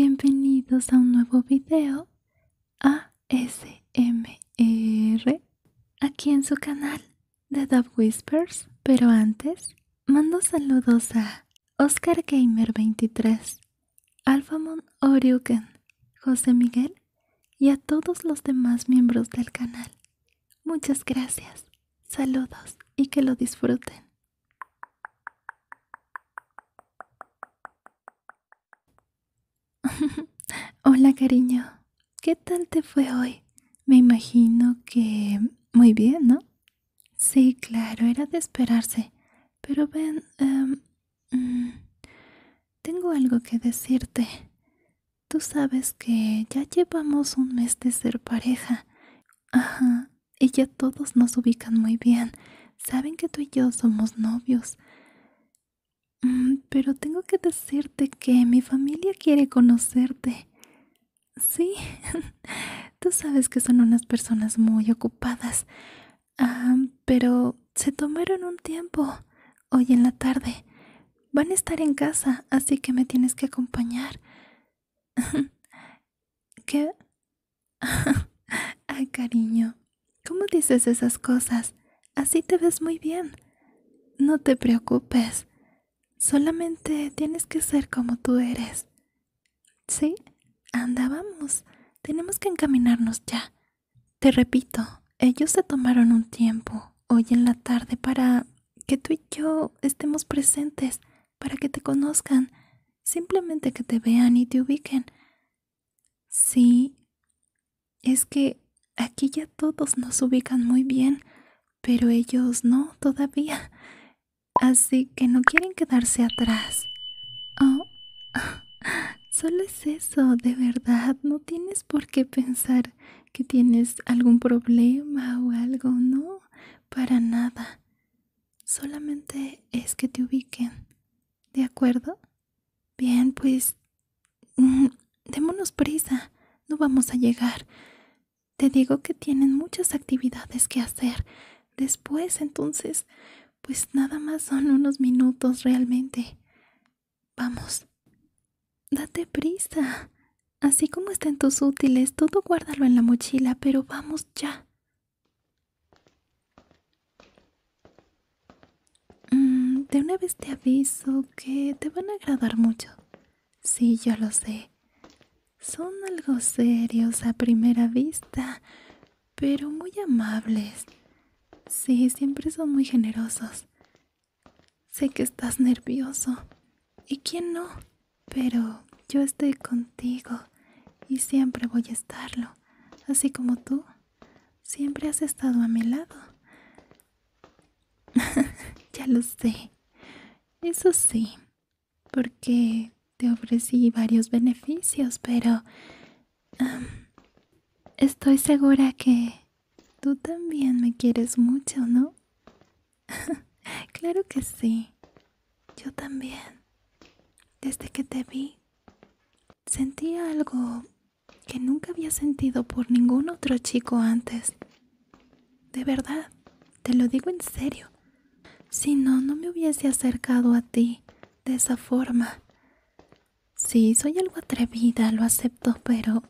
Bienvenidos a un nuevo video ASMR aquí en su canal de Dub Whispers. Pero antes, mando saludos a Oscar Gamer 23, Alfamon Oriuken, José Miguel y a todos los demás miembros del canal. Muchas gracias, saludos y que lo disfruten. Hola cariño, ¿qué tal te fue hoy? Me imagino que muy bien, ¿no? Sí, claro, era de esperarse. Pero ven, em, mm, tengo algo que decirte. Tú sabes que ya llevamos un mes de ser pareja. Ajá, y ya todos nos ubican muy bien. Saben que tú y yo somos novios. Mm, pero tengo que decirte que mi familia quiere conocerte. Sí, tú sabes que son unas personas muy ocupadas. Ah, pero se tomaron un tiempo hoy en la tarde. Van a estar en casa, así que me tienes que acompañar. ¿Qué? Ay, cariño, ¿cómo dices esas cosas? Así te ves muy bien. No te preocupes. Solamente tienes que ser como tú eres. ¿Sí? Anda, vamos. Tenemos que encaminarnos ya. Te repito, ellos se tomaron un tiempo hoy en la tarde para que tú y yo estemos presentes, para que te conozcan, simplemente que te vean y te ubiquen. Sí, es que aquí ya todos nos ubican muy bien, pero ellos no todavía. Así que no quieren quedarse atrás. Oh. Solo es eso, de verdad, no tienes por qué pensar que tienes algún problema o algo, no, para nada. Solamente es que te ubiquen, ¿de acuerdo? Bien, pues... Mm, démonos prisa, no vamos a llegar. Te digo que tienen muchas actividades que hacer. Después, entonces, pues nada más son unos minutos realmente. Vamos. Date prisa. Así como estén tus útiles, todo guárdalo en la mochila, pero vamos ya. Mm, de una vez te aviso que te van a agradar mucho. Sí, yo lo sé. Son algo serios a primera vista, pero muy amables. Sí, siempre son muy generosos. Sé que estás nervioso. ¿Y quién no? Pero yo estoy contigo y siempre voy a estarlo, así como tú. Siempre has estado a mi lado. ya lo sé. Eso sí, porque te ofrecí varios beneficios, pero... estoy segura que tú también me quieres mucho, ¿no? claro que sí. Yo también. Desde que te vi, sentí algo que nunca había sentido por ningún otro chico antes. De verdad, te lo digo en serio. Si no, no me hubiese acercado a ti de esa forma. Sí, soy algo atrevida, lo acepto, pero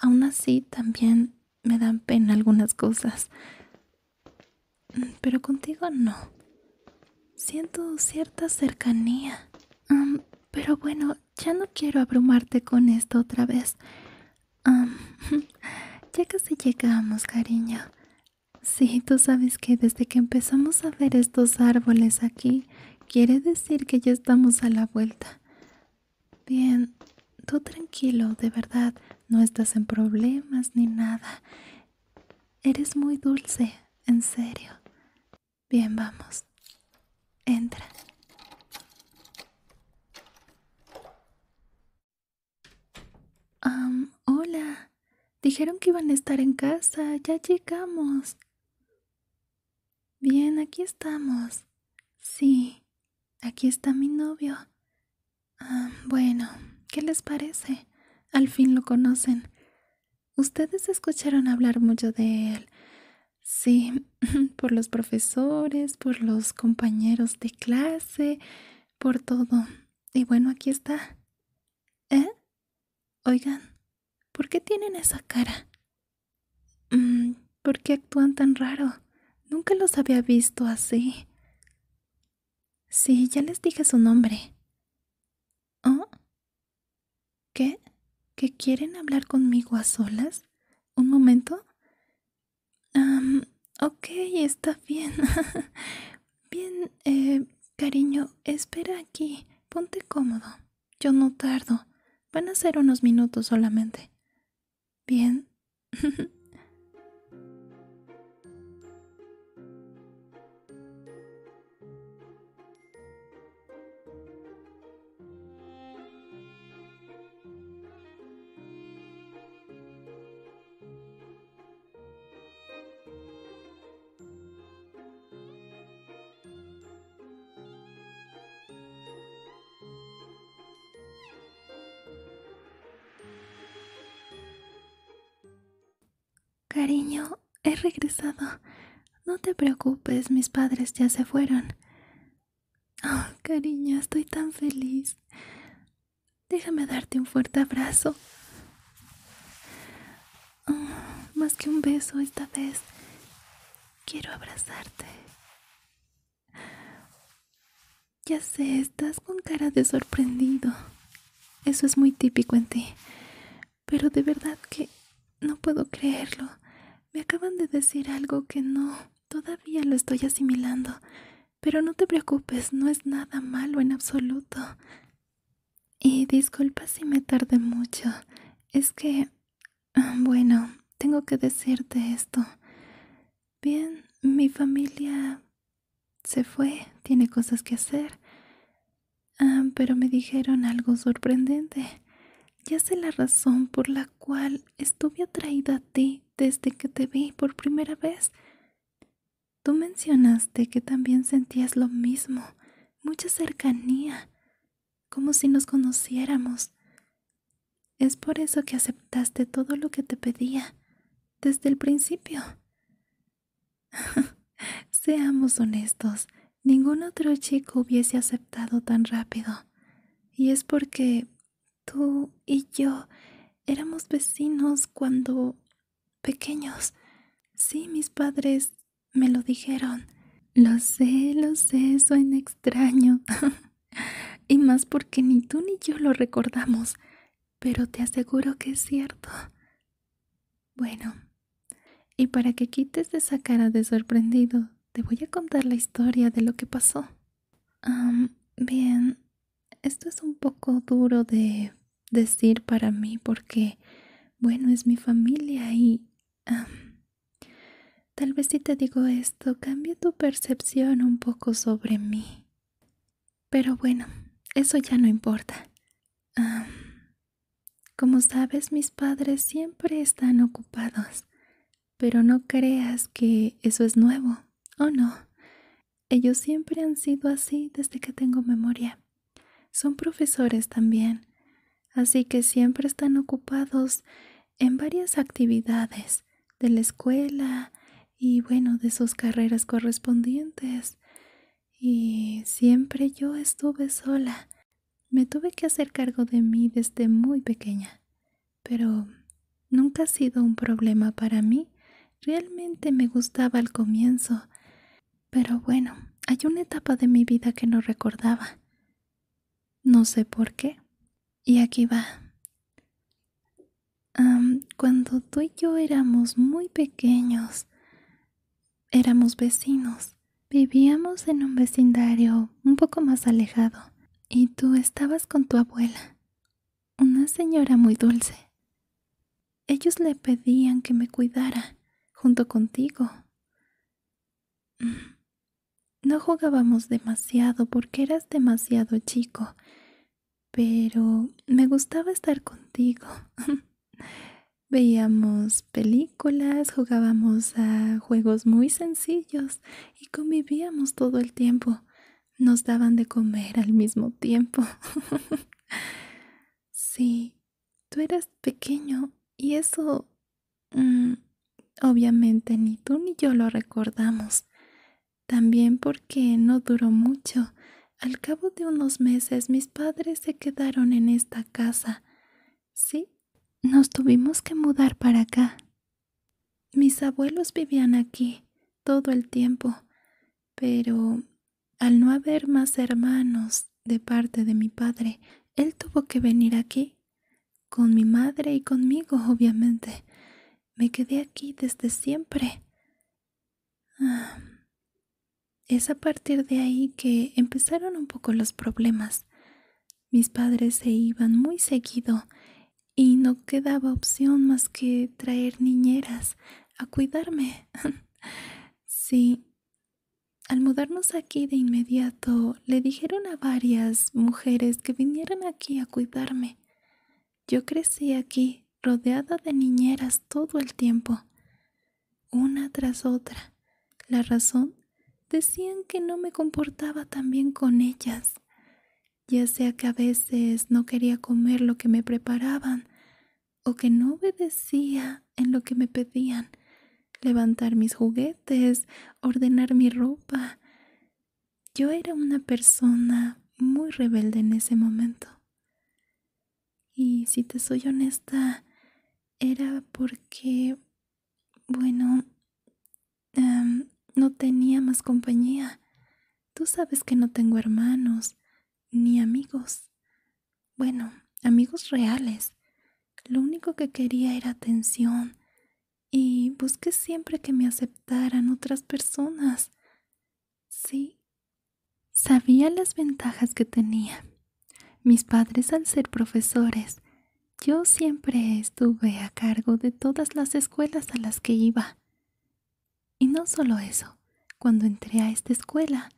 aún así también me dan pena algunas cosas. Pero contigo no. Siento cierta cercanía. Pero bueno, ya no quiero abrumarte con esto otra vez. ya casi llegamos, cariño. Sí, tú sabes que desde que empezamos a ver estos árboles aquí, quiere decir que ya estamos a la vuelta. Bien, tú tranquilo, de verdad, no estás en problemas ni nada. Eres muy dulce, en serio. Bien, vamos. Entra. Dijeron que iban a estar en casa. Ya llegamos. Bien, aquí estamos. Sí, aquí está mi novio. Ah, bueno, ¿qué les parece? Al fin lo conocen. Ustedes escucharon hablar mucho de él. Sí, por los profesores, por los compañeros de clase, por todo. Y bueno, aquí está. ¿Eh? Oigan, ¿Por qué tienen esa cara? Mm, ¿Por qué actúan tan raro? Nunca los había visto así. Sí, ya les dije su nombre. ¿Oh? ¿Qué? ¿Que quieren hablar conmigo a solas? ¿Un momento? ok, está bien. bien, eh, cariño, espera aquí. Ponte cómodo. Yo no tardo. Van a ser unos minutos solamente. 嗯哼哼。Cariño, he regresado. No te preocupes, mis padres ya se fueron. Oh, cariño, estoy tan feliz. Déjame darte un fuerte abrazo. Oh, más que un beso esta vez, quiero abrazarte. Ya sé, estás con cara de sorprendido. Eso es muy típico en ti. Pero de verdad que no puedo creerlo. Me acaban de decir algo que no, todavía lo estoy asimilando, pero no te preocupes, no es nada malo en absoluto. Y disculpa si me tardé mucho, es que... Ah, bueno, tengo que decirte esto. Bien, mi familia se fue, tiene cosas que hacer. Ah, pero me dijeron algo sorprendente. Ya sé la razón por la cual estuve atraída a ti desde que te vi por primera vez. Tú mencionaste que también sentías lo mismo, mucha cercanía, como si nos conociéramos. Es por eso que aceptaste todo lo que te pedía desde el principio. Seamos honestos, ningún otro chico hubiese aceptado tan rápido. Y es porque tú y yo éramos vecinos cuando pequeños. Sí, mis padres me lo dijeron. Lo sé, lo sé, suena extraño. y más porque ni tú ni yo lo recordamos, pero te aseguro que es cierto. Bueno, y para que quites esa cara de sorprendido, te voy a contar la historia de lo que pasó. bien, esto es un poco duro de decir para mí porque, bueno, es mi familia y tal vez si te digo esto cambie tu percepción un poco sobre mí. Pero bueno, eso ya no importa. como sabes, mis padres siempre están ocupados, pero no creas que eso es nuevo, ¿o oh, no? Ellos siempre han sido así desde que tengo memoria. Son profesores también, así que siempre están ocupados en varias actividades de la escuela y bueno, de sus carreras correspondientes. Y siempre yo estuve sola. Me tuve que hacer cargo de mí desde muy pequeña, pero nunca ha sido un problema para mí. Realmente me gustaba al comienzo, pero bueno, hay una etapa de mi vida que no recordaba. No sé por qué. Y aquí va cuando tú y yo éramos muy pequeños, éramos vecinos. Vivíamos en un vecindario un poco más alejado y tú estabas con tu abuela, una señora muy dulce. Ellos le pedían que me cuidara junto contigo. Mm, no jugábamos demasiado porque eras demasiado chico, pero me gustaba estar contigo. Veíamos películas, jugábamos a juegos muy sencillos y convivíamos todo el tiempo. Nos daban de comer al mismo tiempo. sí, tú eras pequeño y eso... Mm, obviamente ni tú ni yo lo recordamos. También porque no duró mucho. Al cabo de unos meses mis padres se quedaron en esta casa. Sí, nos tuvimos que mudar para acá. Mis abuelos vivían aquí todo el tiempo, pero al no haber más hermanos de parte de mi padre, él tuvo que venir aquí, con mi madre y conmigo, obviamente. Me quedé aquí desde siempre. Ah, es a partir de ahí que empezaron un poco los problemas. Mis padres se iban muy seguido y no quedaba opción más que traer niñeras a cuidarme. sí. Al mudarnos aquí de inmediato, le dijeron a varias mujeres que vinieran aquí a cuidarme. Yo crecí aquí, rodeada de niñeras todo el tiempo, una tras otra. La razón decían que no me comportaba tan bien con ellas ya sea que a veces no quería comer lo que me preparaban o que no obedecía en lo que me pedían, levantar mis juguetes, ordenar mi ropa. Yo era una persona muy rebelde en ese momento. Y si te soy honesta, era porque, bueno, em, no tenía más compañía. Tú sabes que no tengo hermanos ni amigos. Bueno, amigos reales. Lo único que quería era atención y busqué siempre que me aceptaran otras personas. Sí. Sabía las ventajas que tenía. Mis padres al ser profesores, yo siempre estuve a cargo de todas las escuelas a las que iba. Y no solo eso, cuando entré a esta escuela,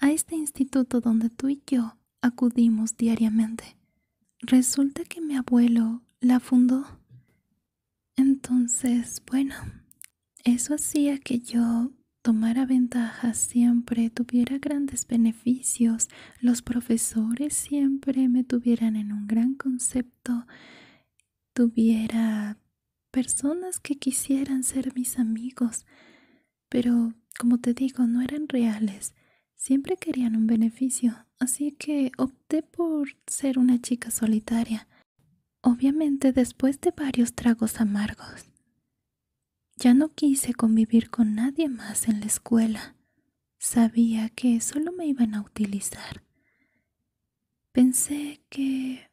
a este instituto donde tú y yo acudimos diariamente. Resulta que mi abuelo la fundó. Entonces, bueno, eso hacía que yo tomara ventajas siempre, tuviera grandes beneficios, los profesores siempre me tuvieran en un gran concepto, tuviera personas que quisieran ser mis amigos, pero como te digo, no eran reales, Siempre querían un beneficio, así que opté por ser una chica solitaria, obviamente después de varios tragos amargos. Ya no quise convivir con nadie más en la escuela. Sabía que solo me iban a utilizar. Pensé que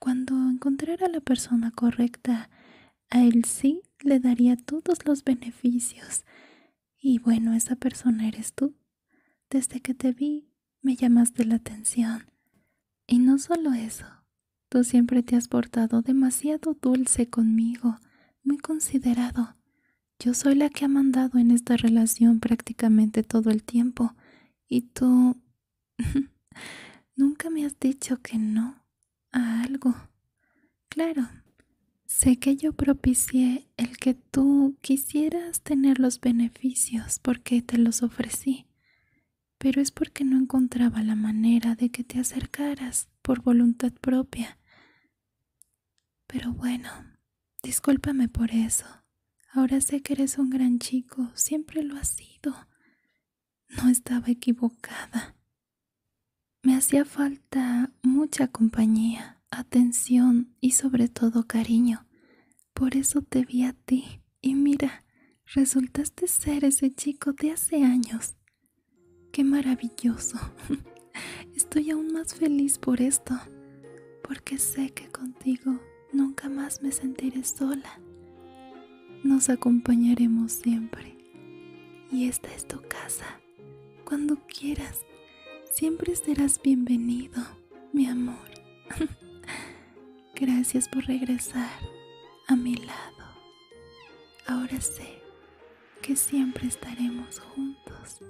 cuando encontrara a la persona correcta, a él sí le daría todos los beneficios. Y bueno, esa persona eres tú. Desde que te vi, me llamaste la atención. Y no solo eso, tú siempre te has portado demasiado dulce conmigo, muy considerado. Yo soy la que ha mandado en esta relación prácticamente todo el tiempo, y tú... Nunca me has dicho que no a algo. Claro, sé que yo propicié el que tú quisieras tener los beneficios porque te los ofrecí, pero es porque no encontraba la manera de que te acercaras por voluntad propia. Pero bueno, discúlpame por eso. Ahora sé que eres un gran chico, siempre lo has sido. No estaba equivocada. Me hacía falta mucha compañía, atención y sobre todo cariño. Por eso te vi a ti y mira, resultaste ser ese chico de hace años qué maravilloso. Estoy aún más feliz por esto, porque sé que contigo nunca más me sentiré sola. Nos acompañaremos siempre. Y esta es tu casa. Cuando quieras, siempre serás bienvenido, mi amor. Gracias por regresar a mi lado. Ahora sé que siempre estaremos juntos.